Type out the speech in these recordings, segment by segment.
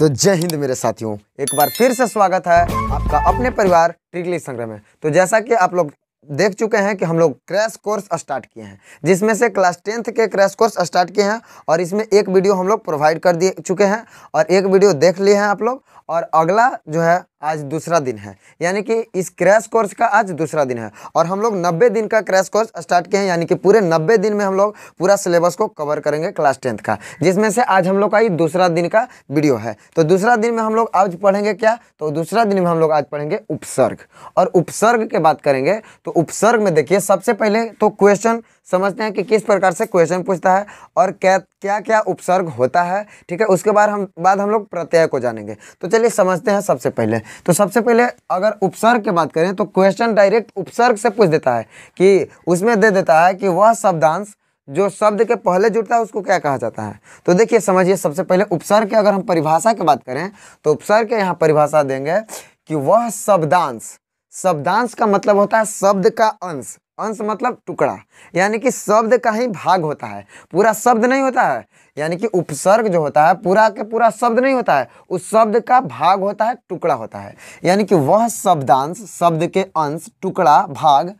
तो जय हिंद मेरे साथियों एक बार फिर से स्वागत है आपका अपने परिवार ट्रिकली संग्रह में तो जैसा कि आप लोग देख चुके हैं कि हम लोग क्रैश कोर्स स्टार्ट किए हैं जिसमें से क्लास टेंथ के क्रैश कोर्स स्टार्ट किए हैं और इसमें एक वीडियो हम लोग प्रोवाइड कर दिए चुके हैं और एक वीडियो देख लिए हैं आप लोग और अगला जो है आज दूसरा दिन है यानी कि इस क्रैश कोर्स का आज दूसरा दिन है और हम लोग 90 दिन का क्रैश कोर्स स्टार्ट किए हैं यानी कि पूरे 90 दिन में हम लोग पूरा सिलेबस को कवर करेंगे क्लास टेंथ का जिसमें से आज हम लोग का ये दूसरा दिन का वीडियो है तो दूसरा दिन में हम लोग आज पढ़ेंगे क्या तो दूसरा दिन में हम लोग आज पढ़ेंगे उपसर्ग और उपसर्ग की बात करेंगे तो उपसर्ग में देखिए सबसे पहले तो क्वेश्चन समझते हैं कि किस प्रकार से क्वेश्चन पूछता है और कै क्या क्या उपसर्ग होता है ठीक है उसके बाद हम बाद हम लोग प्रत्यय को जानेंगे तो चलिए समझते हैं सबसे पहले तो सबसे पहले अगर उपसर्ग की बात करें तो क्वेश्चन डायरेक्ट उपसर्ग से पूछ देता है कि उसमें दे देता है कि वह शब्दांश जो शब्द के पहले जुड़ता है उसको क्या कहा जाता है तो देखिए समझिए सबसे पहले उपसर्ग की अगर हम परिभाषा की बात करें तो उपसर्ग के यहाँ परिभाषा देंगे कि वह शब्दांश शब्दांश का मतलब होता है शब्द का अंश अंश मतलब टुकड़ा यानी कि शब्द का ही भाग होता है पूरा शब्द नहीं होता है यानी कि उपसर्ग जो होता है पूरा के पूरा शब्द नहीं होता है उस शब्द का भाग होता है टुकड़ा होता है यानी कि वह शब्दांश शब्द के अंश टुकड़ा भाग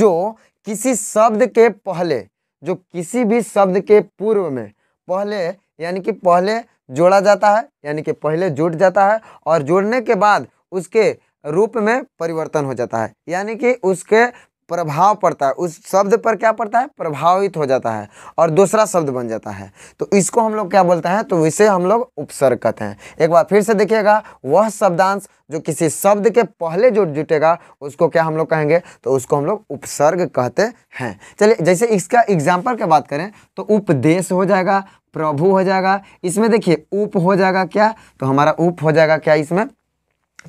जो किसी शब्द के पहले जो किसी भी शब्द के पूर्व में पहले यानी कि पहले जोड़ा जाता है यानी कि पहले जुट जाता है और जोड़ने के बाद उसके रूप में परिवर्तन हो जाता है यानी कि उसके प्रभाव पड़ता है उस शब्द पर क्या पड़ता है प्रभावित हो जाता है और दूसरा शब्द बन जाता है तो इसको हम लोग क्या बोलते हैं तो इसे हम लोग उपसर्ग कहते हैं एक बार फिर से देखिएगा वह शब्दांश जो किसी शब्द के पहले जो जुटेगा उसको क्या हम लोग कहेंगे तो उसको हम लोग उपसर्ग कहते हैं चलिए जैसे इसका एग्जाम्पल की बात करें तो उपदेश हो जाएगा प्रभु हो जाएगा इसमें देखिए उप हो जाएगा क्या तो हमारा उप हो जाएगा क्या इसमें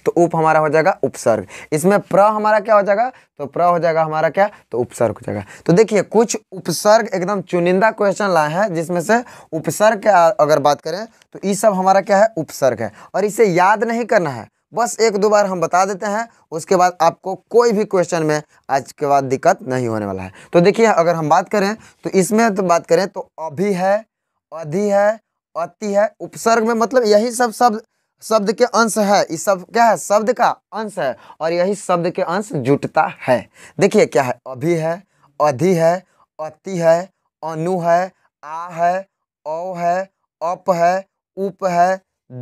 तो उप हमारा हो जाएगा उपसर्ग इसमें प्र हमारा क्या हो जाएगा तो प्र हो जाएगा हमारा क्या तो उपसर्ग हो जाएगा तो देखिए कुछ उपसर्ग एकदम चुनिंदा क्वेश्चन लाए हैं जिसमें से उपसर्ग के अगर बात करें तो ये सब हमारा क्या है उपसर्ग है और इसे याद नहीं करना है बस एक दो बार हम बता देते हैं उसके बाद आपको कोई भी क्वेश्चन में आज के बाद दिक्कत नहीं होने वाला है तो देखिए अगर हम बात करें तो इसमें तो बात करें तो अभी है अधि है अति है उपसर्ग में मतलब यही सब शब्द शब्द के अंश है इस सब क्या है शब्द का अंश है और यही शब्द के अंश जुटता है देखिए क्या है अभी है अधि है अति है अनु है आ है ओ है अप है उप है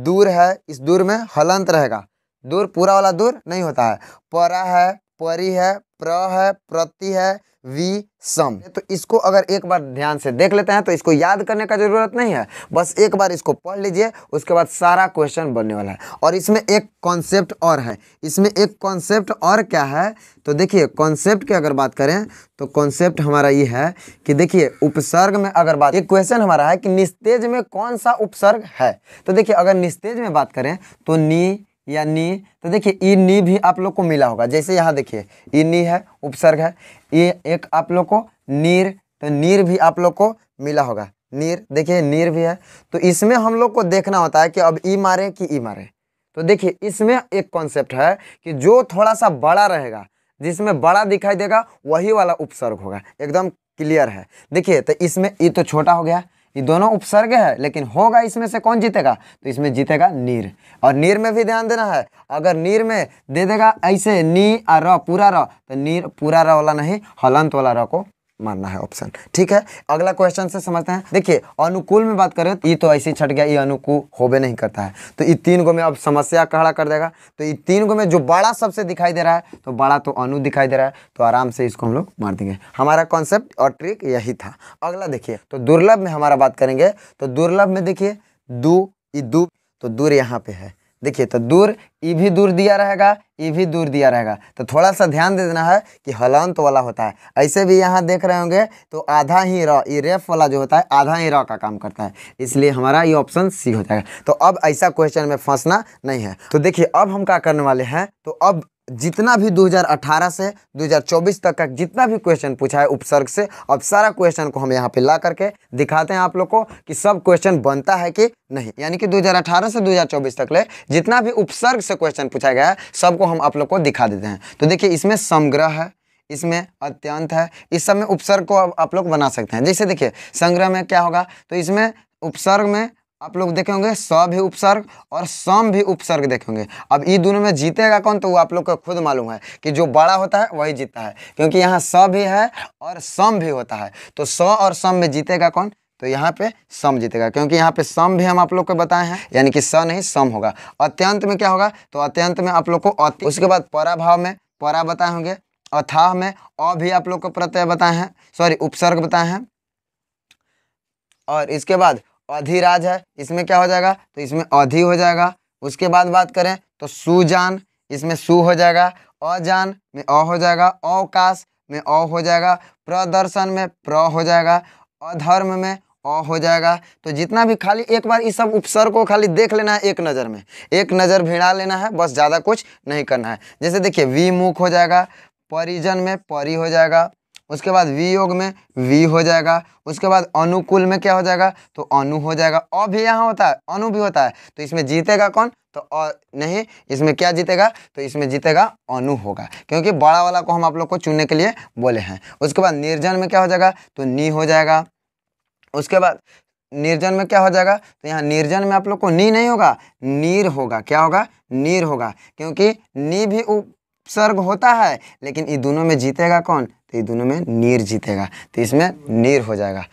दूर है इस दूर में हलंत रहेगा दूर पूरा वाला दूर नहीं होता है परा है परि है प्र है प्रति है वी सम तो इसको अगर एक बार ध्यान से देख लेते हैं तो इसको याद करने का जरूरत नहीं है बस एक बार इसको पढ़ लीजिए उसके बाद सारा क्वेश्चन बनने वाला है और इसमें एक कॉन्सेप्ट और है इसमें एक कॉन्सेप्ट और क्या है तो देखिए कॉन्सेप्ट की अगर बात करें तो कॉन्सेप्ट हमारा ये है कि देखिए उपसर्ग में अगर बात एक क्वेश्चन हमारा है कि निस्तेज में कौन सा उपसर्ग है तो देखिए अगर निस्तेज में बात करें तो नी या नी तो देखिए ई नी भी आप लोग को मिला होगा जैसे यहाँ देखिए ई नी है उपसर्ग है ये एक आप लोग को नीर तो नीर भी आप लोग को मिला होगा नीर देखिए नीर भी है तो इसमें हम लोग को देखना होता है कि अब ई मारे कि ई मारे तो देखिए इसमें एक कॉन्सेप्ट है कि जो थोड़ा सा बड़ा रहेगा जिसमें बड़ा दिखाई देगा वही वाला उपसर्ग होगा एकदम क्लियर है देखिए तो इसमें ई तो छोटा हो गया ये दोनों उपसर्ग है लेकिन होगा इसमें से कौन जीतेगा तो इसमें जीतेगा नीर और नीर में भी ध्यान देना है अगर नीर में दे देगा ऐसे नी आ र पूरा र तो नीर पूरा र वाला नहीं हलंत वाला र को मानना है ऑप्शन ठीक है अगला क्वेश्चन से समझते हैं देखिए अनुकूल में बात करें तो ये तो ऐसे ही छट गया ये अनुकूल होबे नहीं करता है तो ये तीन को में अब समस्या खड़ा कर देगा तो ये तीन को में जो बड़ा सबसे दिखाई दे रहा है तो बड़ा तो अनु दिखाई दे रहा है तो आराम से इसको हम लोग मार देंगे हमारा कॉन्सेप्ट और ट्रिक यही था अगला देखिए तो दुर्लभ में हमारा बात करेंगे तो दुर्लभ में देखिए दू दू तो दूर यहाँ पे है देखिए तो दूर ई भी दूर दिया रहेगा ई भी दूर दिया रहेगा तो थोड़ा सा ध्यान दे देना है कि हलंत वाला होता है ऐसे भी यहाँ देख रहे होंगे तो आधा ही र ये रेफ वाला जो होता है आधा ही र का काम करता है इसलिए हमारा ये ऑप्शन सी हो जाएगा तो अब ऐसा क्वेश्चन में फंसना नहीं है तो देखिए अब हम क्या करने वाले हैं तो अब जितना भी 2018 से 2024 तक का जितना भी क्वेश्चन पूछा है उपसर्ग से अब सारा क्वेश्चन को हम यहाँ पे ला करके दिखाते हैं आप लोग को कि सब क्वेश्चन बनता है कि नहीं यानी कि 2018 से 2024 तक ले जितना भी उपसर्ग से क्वेश्चन पूछा गया है सबको हम आप लोग को दिखा देते हैं तो देखिए इसमें समग्रह है इसमें अत्यंत है इस सब में उपसर्ग को आप लोग बना सकते हैं जैसे देखिए संग्रह में क्या होगा तो इसमें उपसर्ग में आप लोग देखेंगे स भी उपसर्ग और सम भी उपसर्ग देखेंगे अब ये दोनों में जीतेगा कौन तो वो आप लोग को खुद मालूम है कि जो बड़ा होता है वही जीतता है क्योंकि यहाँ स भी है और सम भी होता है तो स और सम में जीतेगा कौन तो यहाँ पे सम जीतेगा क्योंकि यहाँ पे सम भी हम आप लोग को बताए हैं यानी कि स नहीं सम होगा अत्यंत में क्या होगा तो अत्यंत में आप लोग को उसके बाद पराभाव में परा बताए होंगे अथाह में अ भी आप लोग को प्रत्यय बताए हैं सॉरी उपसर्ग बताए हैं और इसके बाद अधिराज है इसमें क्या हो जाएगा तो इसमें अधि हो जाएगा उसके बाद बात करें तो सुजान इसमें सु हो जाएगा अजान में अ हो जाएगा अवकाश में अ हो जाएगा प्रदर्शन में प्र हो जाएगा अधर्म में अ हो जाएगा तो जितना भी खाली एक बार इस सब उपसर्ग को खाली देख लेना है एक नज़र में एक नज़र भिड़ा लेना है बस ज़्यादा कुछ नहीं करना है जैसे देखिए विमुख हो जाएगा परिजन में परी हो जाएगा उसके बाद वियोग में वी हो जाएगा उसके बाद अनुकूल में क्या हो जाएगा तो अनु हो जाएगा अ भी यहाँ होता है अनु भी होता है तो इसमें जीतेगा कौन तो अ नहीं इसमें क्या जीतेगा तो इसमें जीतेगा अनु होगा क्योंकि बड़ा वाला को हम आप लोग को चुनने के लिए बोले हैं उसके बाद निर्जन में क्या हो जाएगा तो नी हो जाएगा उसके बाद निर्जन में क्या हो जाएगा तो यहाँ निर्जन में आप लोग को नी नहीं होगा नीर होगा क्या होगा नीर होगा क्योंकि नी भी उपसर्ग होता है लेकिन इन दोनों में जीतेगा कौन तो ये दोनों में नीर जीतेगा तो इसमें नीर हो जाएगा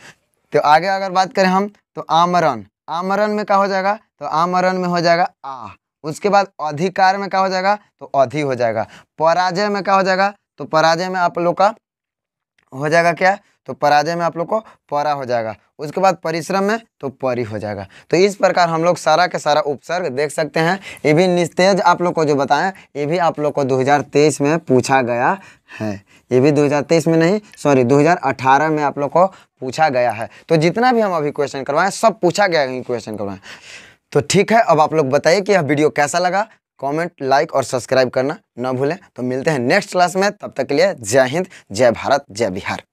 तो आगे अगर बात करें हम तो आमरण आमरण में क्या हो जाएगा तो आमरण में हो जाएगा आ उसके बाद अधिकार में क्या हो जाएगा तो अधि हो जाएगा पराजय में क्या हो जाएगा तो पराजय में आप लोग का हो जाएगा क्या तो पराजय में आप लोग को परा हो जाएगा उसके बाद परिश्रम में तो परी हो जाएगा तो इस प्रकार हम लोग सारा के सारा उपसर्ग देख सकते हैं ये भी निस्तेज आप लोग को जो बताएं ये भी आप लोग को 2023 में पूछा गया है ये भी 2023 में नहीं सॉरी 2018 में आप लोग को पूछा गया है तो जितना भी हम अभी क्वेश्चन करवाएं सब पूछा गया क्वेश्चन करवाएं तो ठीक है अब आप लोग बताइए कि यह वीडियो कैसा लगा कमेंट लाइक और सब्सक्राइब करना ना भूलें तो मिलते हैं नेक्स्ट क्लास में तब तक के लिए जय हिंद जय भारत जय बिहार